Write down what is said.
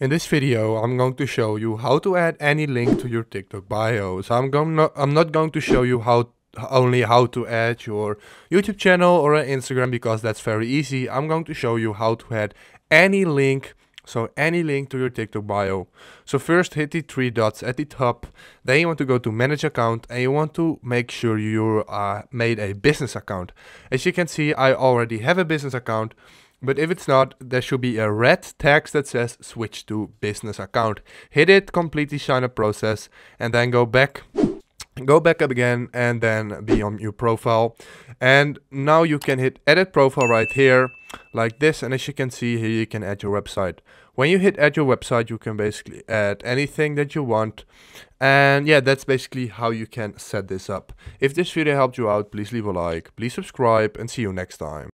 In this video, I'm going to show you how to add any link to your TikTok bio. So I'm going not, I'm not going to show you how only how to add your YouTube channel or an Instagram because that's very easy. I'm going to show you how to add any link so any link to your TikTok bio. So first hit the three dots at the top. Then you want to go to manage account and you want to make sure you uh, made a business account. As you can see, I already have a business account. But if it's not, there should be a red text that says switch to business account. Hit it, complete the sign up process, and then go back go back up again and then be on your profile and now you can hit edit profile right here like this and as you can see here you can add your website when you hit add your website you can basically add anything that you want and yeah that's basically how you can set this up if this video helped you out please leave a like please subscribe and see you next time